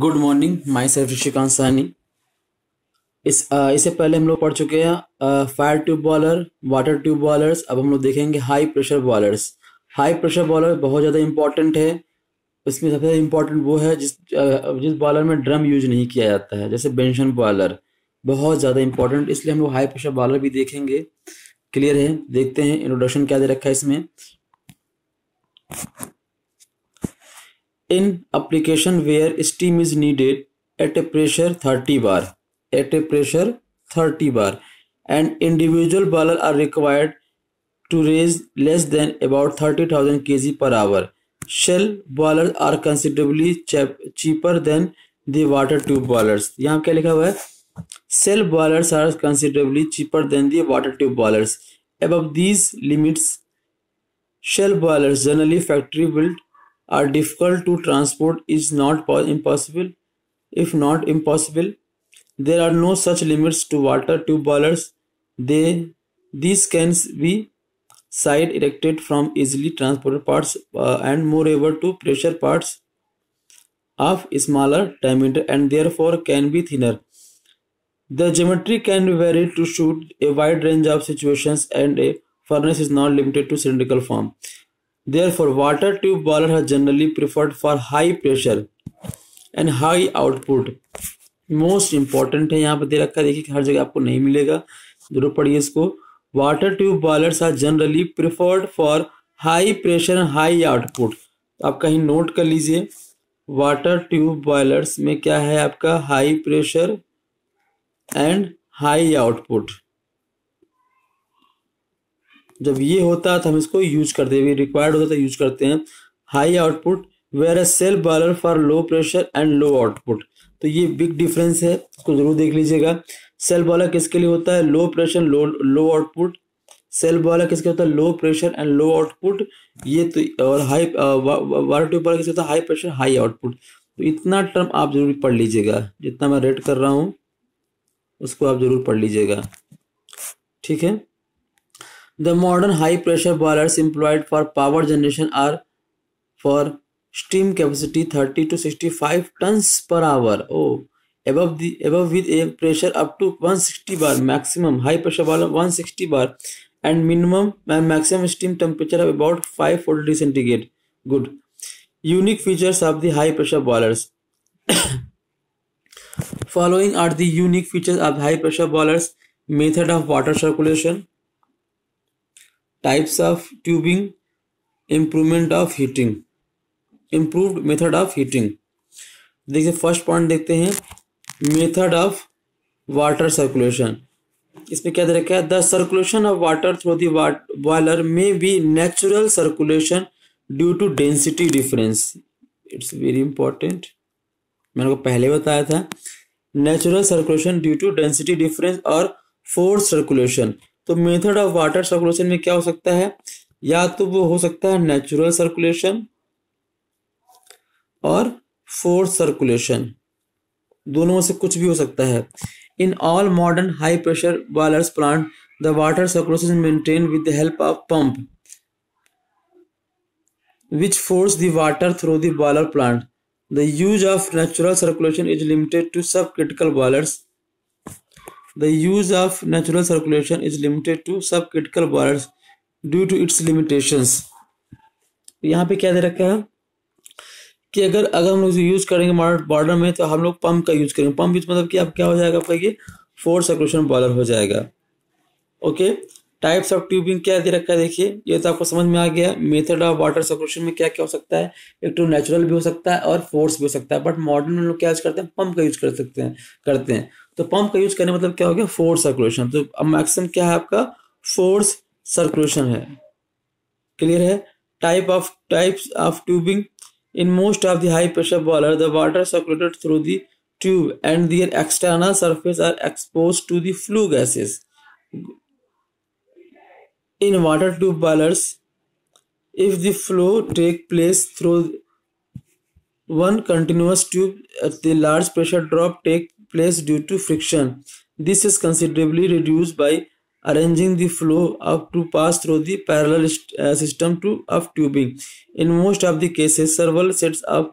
Good morning my self Rishikant Sahni इस आ, इससे पहले हम लोग पढ़ चुके हैं fire tube bowler water tube bowlers अब हम लोग देखेंगे high pressure bowlers high pressure bowler बहुत ज़्यादा इंपॉर्टेंट है इसमें सबसे ज़्यादा इम्पॉर्टेंट वो है जिस जिस बॉलर में ड्रम यूज नहीं किया जाता है जैसे बेंशन बॉलर बहुत ज़्यादा इंपॉर्टेंट इसलिए हम लोग हाई प्रेशर बॉलर भी देखेंगे क्लियर है देखते हैं इंट्रोडक्शन क्या दे रखा है इसमें in application where steam is needed at a pressure 30 bar at a pressure 30 bar and individual boiler are required to raise less than about 30,000 kg per hour. Shell boilers are considerably cheaper than the water tube boilers. यहाँ क्या लिखा हुआ है? Shell boilers are considerably cheaper than the water tube boilers. Above these limits, shell boilers generally factory built are difficult to transport is not impossible. If not impossible, there are no such limits to water tube boilers. They, these can be side erected from easily transported parts uh, and moreover to pressure parts of smaller diameter and therefore can be thinner. The geometry can vary to suit a wide range of situations and a furnace is not limited to cylindrical form. Therefore, water tube boilers are generally preferred for high pressure and high output. Most important है यहाँ पर दे रखा है देखिए हर जगह आपको नहीं मिलेगा जरूर पढ़िए इसको water tube boilers are generally preferred for high pressure and high output आप कहीं नोट कर लीजिए वाटर ट्यूब बॉयलर्स में क्या है आपका high pressure and high output जब ये होता है तो हम इसको यूज करते हैं रिक्वायर्ड होता है तो यूज करते हैं high output where a shell boiler for low pressure and low output तो ये बिग डिफरेंस है इसको जरूर देख लीजिएगा सेल बॉलर किसके लिए होता है low pressure low low output shell boiler किसके होता है low pressure and low output ये तो और हाई वाटर ट्यूब बॉलर किसके होता है हाई प्रेशर हाई आउटपुट तो इतना टर्म आप जरूर पढ़ लीजिएगा जितना मैं रेट कर रहा हूँ उसको आप जरूर पढ़ लीजिएगा ठीक है The modern high pressure boilers employed for power generation are for steam capacity 30 to 65 tons per hour. Oh, above the above with a pressure up to 160 bar maximum high pressure boiler 160 bar and minimum and maximum steam temperature of about 540 centigrade. Good. Unique features of the high pressure boilers. Following are the unique features of high pressure boilers method of water circulation types of tubing improvement of heating improved method of heating देखिए first point देखते हैं method of water circulation इसमें क्या दे रखा है the circulation of water through the boiler में be natural circulation due to density difference it's very important मैंने आपको पहले बताया था natural circulation due to density difference और फोर्स सर्कुलेशन तो मेथड ऑफ वाटर सर्कुलेशन में क्या हो सकता है या तो वो हो सकता है नेचुरल सर्कुलेशन और फोर्स सर्कुलेशन दोनों में से कुछ भी हो सकता है in all modern high pressure boilers plant the water circulation maintain with the help of pump which force the through the boiler plant the use of natural circulation is limited to sub critical boilers The use of natural circulation is limited to subcritical boilers due to its limitations. यहाँ पे क्या दे रखा है कि अगर अगर हम लोग यूज करेंगे बॉर्डर में तो हम लोग पंप का यूज करेंगे पंप यूज मतलब कि आप क्या हो जाएगा आपका ये फोर सर्कुलेशन बॉलर हो जाएगा ओके टाइप्स ऑफ ट्यूबिंग क्या दे रखा है देखिए ये तो आपको समझ में आ गया मेथड ऑफ वाटर सर्कुलेशन में क्या क्या हो सकता है एक तो नेचुरल भी हो सकता है और फोर्स भी हो सकता है बट मॉडर्न में लोग क्या यूज करते हैं पंप का यूज कर सकते हैं करते हैं तो पंप का यूज करने मतलब क्या हो गया फोर्स सर्कुलेशन तो अब मैक्सिमम क्या है आपका फोर्स सर्कुलेशन है क्लियर है type of types of tubing in most of the high pressure boiler the water circulated through the tube and their external surface are expose to the flue gases in water tube boilers if the flow take place through one continuous tube at the large pressure drop place due to friction. This is considerably reduced by arranging the flow up to pass through the parallel uh, system to, of tubing. In most of the cases, several sets of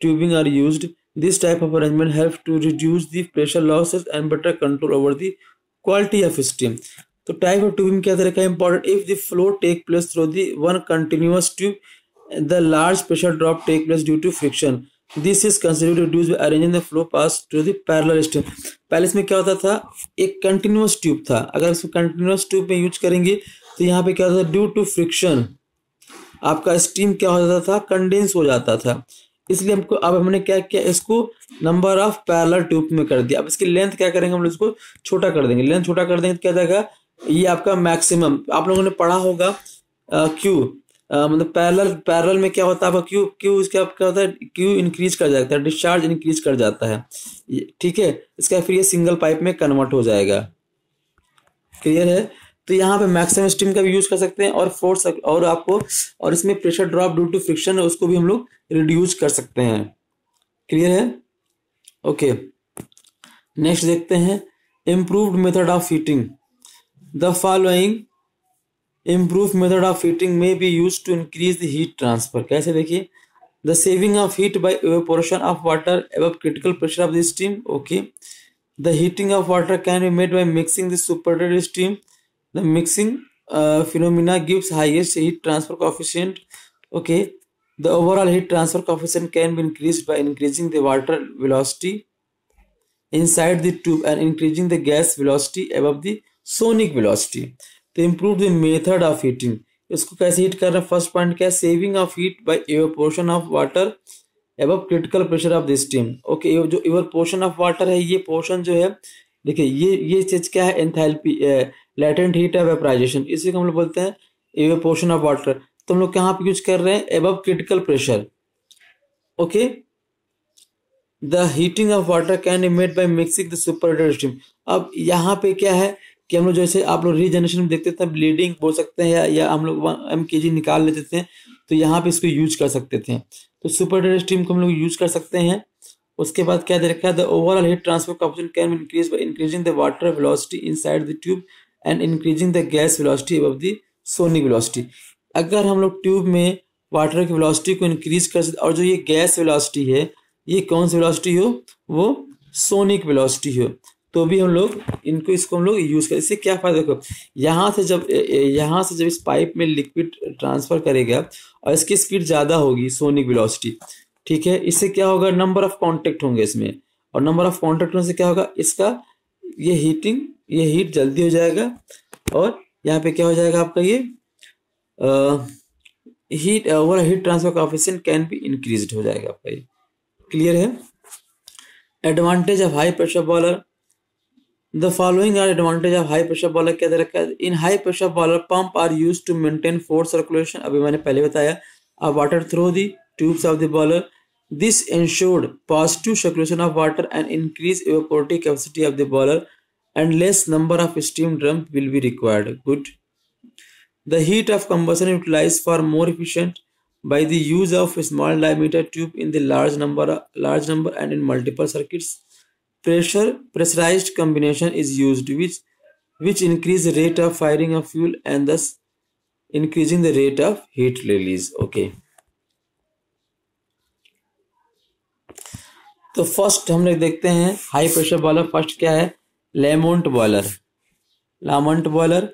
tubing are used. This type of arrangement helps to reduce the pressure losses and better control over the quality of steam. So, type of tubing. क्या तरह का Important. If the flow take place through the one continuous tube, the large pressure drop take place due to friction. This is consider reduce arranging the flow pass to the parallel stream पहले इसमें क्या होता था एक continuous tube था अगर इसको continuous tube में यूज करेंगे तो यहाँ पे क्या होता था ड्यू टू फ्रिक्शन आपका स्टीम क्या हो जाता था कंडेंस हो जाता था इसलिए हमको अब हमने क्या किया इसको नंबर ऑफ पैरल ट्यूब में कर दिया अब इसकी लेंथ क्या करेंगे हम लोग इसको छोटा कर देंगे लेंथ छोटा कर देंगे तो क्या जाएगा ये आपका मैक्सिमम आप लोगों ने पढ़ा होगा क्यू मतलब पैरल पैरल में क्या होता है आपका क्यू क्यू इसका क्या होता है क्यू इंक्रीज कर जाता है डिस्चार्ज इंक्रीज कर जाता है ठीक है इसका फिर ये सिंगल पाइप में कन्वर्ट हो जाएगा क्लियर है तो यहाँ पे मैक्सिमम स्टीम का भी यूज कर सकते हैं और फोर्स और आपको और इसमें pressure drop due to friction है उसको भी हम लोग रिड्यूस कर सकते हैं क्लियर है ओके नेक्स्ट देखते हैं improved method of heating the following improve method of heating may be use to increase the heat transfer कैसे देखिए the saving of heat by evaporation of water above critical pressure of the steam okay the heating of water can be made by mixing the superheated steam the mixing phenomena gives highest heat transfer coefficient. Okay the overall heat transfer coefficient can be increased by increasing the water velocity inside the tube and increasing the gas velocity above the sonic velocity तो improve the method of heating इसको कैसे heat कर रहे हैं first point क्या है saving of heat by evaporation of water above critical pressure of the steam okay जो इवर portion of water है ये पोर्शन जो है देखिए ये ये चीज क्या है enthalpy latent heat of vaporisation इसी को हम लोग बोलते हैं पोर्शन ऑफ वाटर तो हम लोग कहाँ पे यूज कर रहे हैं above critical pressure okay the heating of water can made by mixing the super steam अब यहाँ पे क्या है कि हम लोग जैसे आप लोग रीजनरेशन में देखते थे ब्लीडिंग बोल सकते हैं या, या हम लोग एम के जी निकाल लेते थे तो यहाँ पे इसको यूज कर सकते थे तो सुपर डेटा स्ट्रीम को हम लोग यूज कर सकते हैं उसके बाद क्या दे रखा है the overall heat transfer option can increase by increasing the water velocity inside the tube and increasing the gas velocity अब द सोनी वेलोसिटी अगर हम लोग ट्यूब में वाटर की वेलोसिटी को इंक्रीज कर सकते और जो ये गैस वेलोसिटी है ये कौन सी वेलोसिटी हो वो सोनिक वेलोसिटी हो तो भी हम लोग इनको इसको हम लोग यूज़ करें इससे क्या फ़ायदा होगा यहाँ से जब यहाँ से जब इस पाइप में लिक्विड ट्रांसफ़र करेगा और इसकी स्पीड ज़्यादा होगी सोनिक वेलोसिटी ठीक है इससे क्या होगा नंबर ऑफ कॉन्टेक्ट होंगे इसमें और नंबर ऑफ कॉन्टेक्ट होने से क्या होगा इसका ये हीटिंग ये हीट जल्दी हो जाएगा और यहाँ पे क्या हो जाएगा आपका ये heat over heat transfer coefficient can be increase हो जाएगा आपका ये क्लियर है advantage of high pressure boiler The following are advantage of high pressure boiler के अंदर in high pressure boiler pump are use to maintain force circulation अभी मैंने पहले बताया of water through the tubes of the boiler this ensured positive circulation of water and increased evaporative capacity of the boiler, and less number of steam drum will be required. Good. The heat of combustion utilized for more efficient by the use of small diameter tube in the large number large number and in multiple circuits. pressure pressurized combination is used which which increase rate of firing of fuel and thus increasing the rate of heat release okay तो first हम लोग देखते हैं high pressure bowler first क्या है Lamont boiler Lamont boiler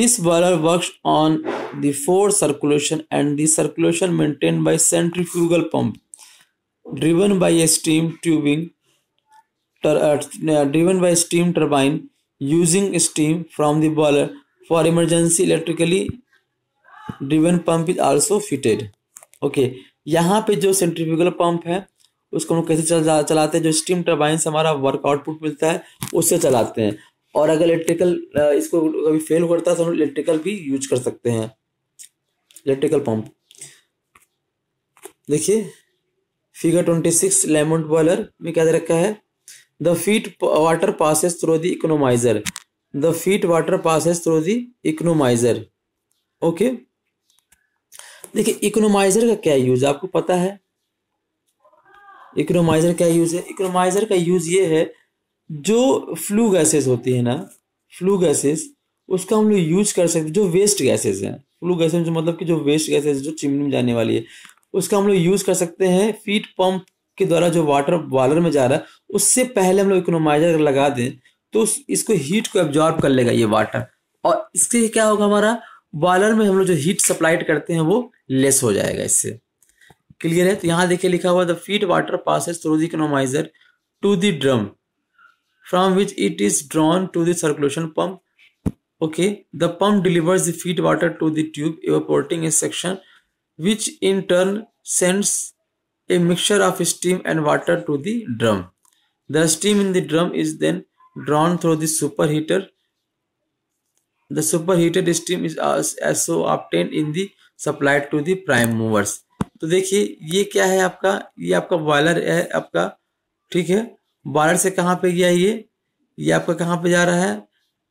this boiler works on the force circulation and the circulation maintain by centrifugal pump driven by a steam turbine Uh, uh, driven by steam turbine using steam from the boiler for emergency electrically driven pump is also fitted okay यहाँ पे जो centrifugal pump है उसको हम कैसे चल चलाते हैं जो स्टीम टर्बाइन से हमारा वर्क आउटपुट मिलता है उससे चलाते हैं और अगर इलेक्ट्रिकल uh, इसको कभी फेल करता है तो हम इलेक्ट्रिकल भी यूज कर सकते हैं इलेक्ट्रिकल पंप देखिए figure twenty six Lamont boiler में क्या दे रखा है the feed water passes through the economiser the feed water passes through the economiser okay देखिए इकोनोमाइजर का क्या यूज आपको पता है इकोनोमाइजर क्या यूज है इकोनोमाइजर का यूज ये है जो फ्लू गैसेस होती है ना फ्लू गैसेस उसका हम लोग यूज कर सकते जो वेस्ट गैसेस हैं फ्लू गैसेस जो मतलब कि जो वेस्ट गैसेस जो चिमनी में जाने वाली है उसका हम लोग यूज कर सकते हैं फीट पंप के द्वारा जो वाटर बॉलर में जा रहा है उससे पहले हम लोग इकोनोमाइजर लगा दें तो इसको हीट को एब्जॉर्ब कर लेगा ये वाटर और इसके क्या होगा हमारा बॉलर में हम लोग जो हीट सप्लाइड करते हैं वो लेस हो जाएगा इससे क्लियर है तो यहाँ देखिए लिखा हुआ the feed water passes through the economiser to the drum from which it is drawn to the circulation pump okay the pump delivers the feed water to the tube evaporating a section which in turn sends a mixture of steam and water to the drum. The steam in the drum is then drawn through the superheater. The superheated steam is also obtained in the supplied to the prime movers. तो देखिए ये क्या है आपका ये आपका boiler है आपका ठीक है बॉयलर से कहाँ पे गया ये ये आपका कहाँ पे जा रहा है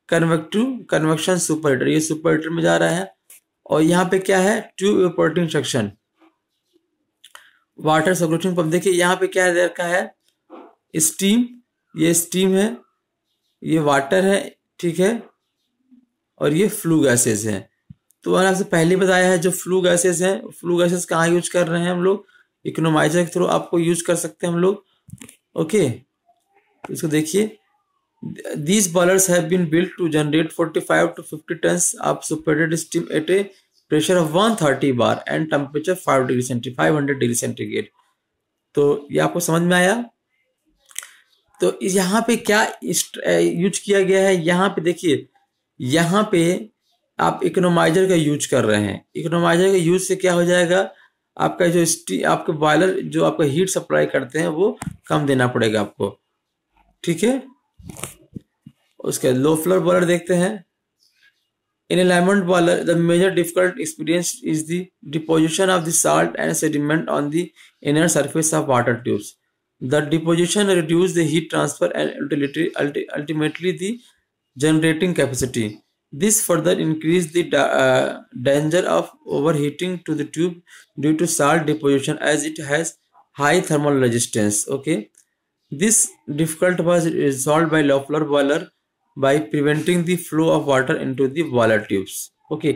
कन्वेक्टिव कन्वेक्शन सुपर हीटर ये सुपर हीटर में जा रहा है और यहाँ पे क्या है tube operating section water circulation pump देखिए यहाँ पे क्या दे रखा है स्टीम ये स्टीम है ये वाटर है ठीक है और ये फ्लू गैसेस हैं तो मैंने आपसे पहले बताया है जो फ्लू गैसेस हैं फ्लू गैसेस कहाँ यूज कर रहे हैं हम लोग इकोनोमाइजर के थ्रू आपको यूज कर सकते हैं हम लोग ओके तो इसको देखिए these these have been built to generate forty five to fifty tons of superheated steam at a pressure of 130 bar and temperature 5 degree centi 500 degree centigrade तो ये आपको समझ में आया तो इस यहाँ पे क्या यूज किया गया है यहाँ पे देखिए यहाँ पे आप इकोनोमाइजर का यूज कर रहे हैं इकोनोमाइजर के यूज से क्या हो जाएगा आपका जो आपके बॉयलर जो आपका हीट सप्लाई करते हैं वो कम देना पड़ेगा आपको ठीक है उसके लो फ्लोर बॉयलर देखते हैं In alignment boiler, the major difficult experienced is the deposition of the salt and sediment on the inner surface of water tubes. The deposition reduces the heat transfer and ultimately the generating capacity. This further increases the uh, danger of overheating to the tube due to salt deposition as it has high thermal resistance. Okay, this difficult was resolved by Loeffler boiler by preventing the flow of water into the waller tubes okay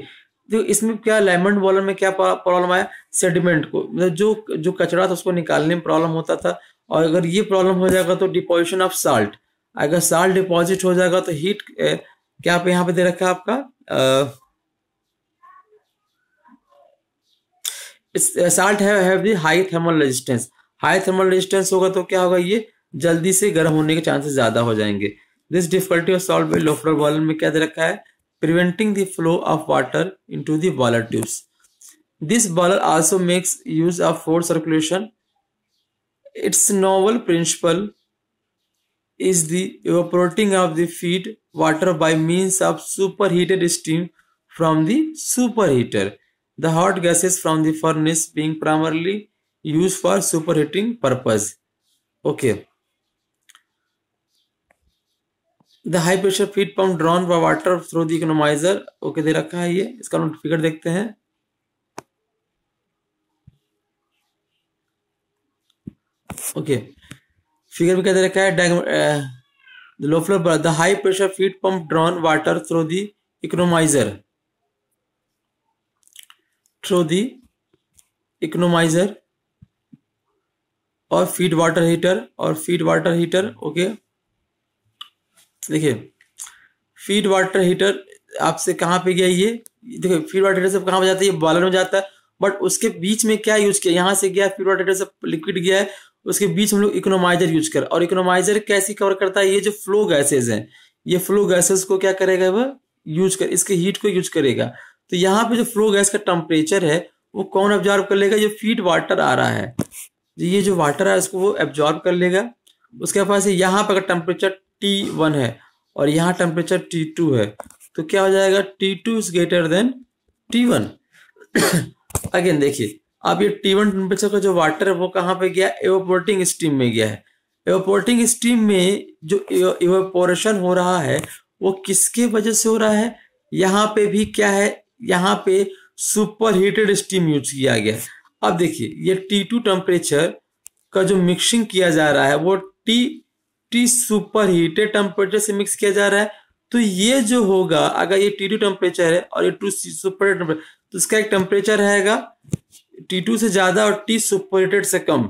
तो इसमें क्या लेमंड Waller में क्या problem आया sediment को मतलब जो जो कचरा था उसको निकालने में प्रॉब्लम होता था और अगर ये प्रॉब्लम हो जाएगा तो डिपोजिशन ऑफ साल्ट अगर साल्ट डिपॉजिट हो जाएगा तो हीट ए, क्या आप यहाँ पे दे रखा है आपका आ, इस साल्ट है high thermal resistance high thermal resistance होगा तो क्या होगा ये जल्दी से गर्म होने के चांसेस ज्यादा हो जाएंगे this difficulty of solve Loeffler boiler में क्या दे रखा है preventing the flow of water into boiler tubes this boiler also makes use of force circulation its novel principle is doting of the feed water by mean of super heated steam from the super heater the hot gases from the furnace being primarily use for super heating purpose okay the high pressure feed pump drawn by water through the economiser okay दे रखा है ये इसका नोटिफिकेट देखते हैं okay figure में क्या दे रखा है low flow the high pressure feed pump drawn water through the economiser through the economiser और फीड वाटर हीटर और feed water heater okay okay. देखिए फीड वाटर हीटर आपसे कहाँ पे गया ये देखिए फीड वाटर हीटर से कहाँ पर जाता है ये बॉलर में जाता है बट उसके बीच में क्या यूज किया यहाँ से गया फीड वाटर हीटर लिक्विड गया है उसके बीच हम लोग इकोनोमाइजर यूज कर और इकोनोमाइजर कैसे कवर करता है ये जो फ्लो गैसेज है ये फ्लो गैसेज को क्या करेगा वह यूज कर इसके हीट को यूज करेगा तो यहाँ पे जो फ्लो गैस का टेम्परेचर है वो कौन ऑब्जॉर्व कर लेगा ये फीड वाटर आ रहा है ये जो वाटर है उसको वो एब्जॉर्व कर लेगा उसके पास यहाँ पर टेम्परेचर टी वन है और यहाँ टेम्परेचर टी टू है तो क्या हो जाएगा T two is greater than T one again देखिए अब ये टी वन टेम्परेचर का जो वाटर है वो कहाँ पे गया एवोपोर्टिंग स्टीम में गया है एवोपोर्टिंग स्टीम में जो एवोपोरेशन हो रहा है वो किसके वजह से हो रहा है यहाँ पे भी क्या है यहाँ पे सुपर हीटेड स्टीम यूज किया गया अब देखिए ये टी टू टेम्परेचर का जो मिक्सिंग किया जा रहा है वो T T super heated temperature से मिक्स किया जा रहा है तो ये जो होगा अगर ये टी टू टेम्परेचर है और ये टू सुपर तो इसका एक टेम्परेचर रहेगा टी टू से ज़्यादा और टी सुपर हीटेड से कम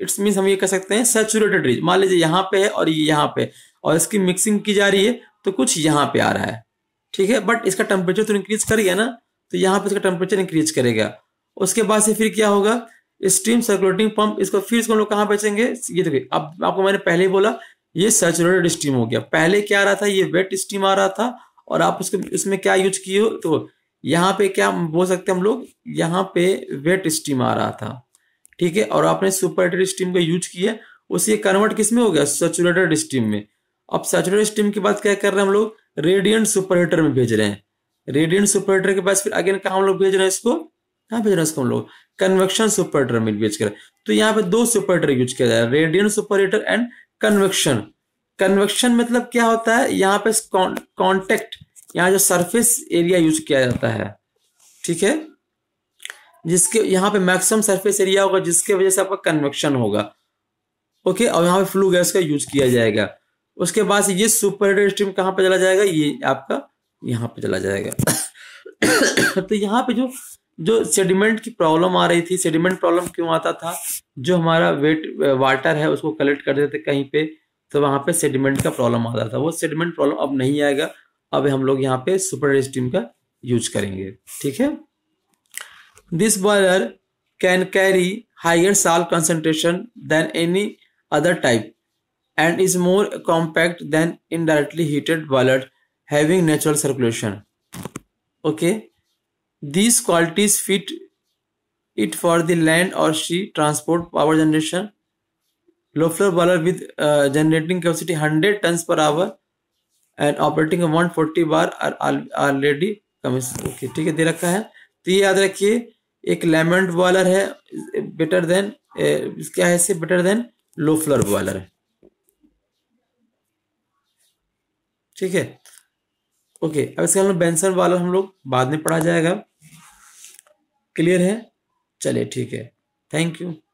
इट्स मीन हम ये कह सकते हैं सेचुरेटेड रीज मान लीजिए यहाँ पे है और ये यहाँ पे और इसकी मिक्सिंग की जा रही है तो कुछ यहाँ पे आ रहा है ठीक है बट इसका टेम्परेचर तो इंक्रीज कर गया ना तो यहाँ पे इसका टेम्परेचर इंक्रीज करेगा उसके बाद से फिर क्या होगा स्टीम सर्कुलेटिंग पंप इसको फिर इसको हम लोग कहाँ बेचेंगे ये देखिए अब आपको मैंने पहले ही बोला ये सेचुरेटेड स्टीम हो गया पहले क्या आ रहा था ये वेट स्टीम आ रहा था और आप उसके इसमें क्या यूज किए तो यहाँ पे क्या बोल सकते हम लोग यहाँ पे वेट स्टीम आ रहा था ठीक है और आपने सुपरेटेड स्टीम का यूज किया उसे कन्वर्ट किस में हो गया सेचुरेटेड स्टीम में अब सेचुरेटेड स्टीम की बात क्या कर रहे हैं हम लोग रेडियंट सुपर हीटर में भेज रहे हैं रेडियंट सुपर हीटर के पास फिर अगेन कहा हम लोग भेज रहे हैं इसको कहा भेज रहे हैं इसको हम लोग कन्वेक्शन सुपर हीटर में भेज कर तो यहाँ पे दो सुपर हीटर यूज किया जा रहा है radiant super heater and convection convection मतलब क्या होता है यहाँ पे कॉन्टेक्ट यहाँ जो सरफेस एरिया यूज किया जाता है ठीक है जिसके यहाँ पे मैक्सिमम सरफेस एरिया होगा जिसके वजह से आपका कन्वेक्शन होगा ओके और यहाँ पे फ्लू गैस का यूज किया जाएगा उसके बाद से ये सुपर स्ट्रीम कहाँ पे चला जाएगा ये आपका यहाँ पे चला जाएगा तो यहाँ पे जो जो सेडिमेंट की प्रॉब्लम आ रही थी सेडिमेंट प्रॉब्लम क्यों आता था जो हमारा वेट वाटर है उसको कलेक्ट कर देते कहीं पे तो वहां पे सेडिमेंट का प्रॉब्लम आता था वो सेडिमेंट प्रॉब्लम अब नहीं आएगा अब हम लोग यहाँ पे सुपर स्टीम का यूज करेंगे ठीक है this boiler can carry higher salt concentration than any other type and is more compact than indirectly heated ballard having circulation okay okay These qualities fit it for the land or sea transport power generation. Low floor boiler with uh, generating capacity 100 tons per hour and operating 140 bar are already commission okay ठीक है दे रखा है तो ये याद रखिए एक Lamont boiler है बेटर देन क्या है इससे better than Loeffler boiler है ठीक है ओके अब इसके हम लोग बेंसन बॉयलर हम लोग बाद में पढ़ा जाएगा क्लियर है चलिए ठीक है थैंक यू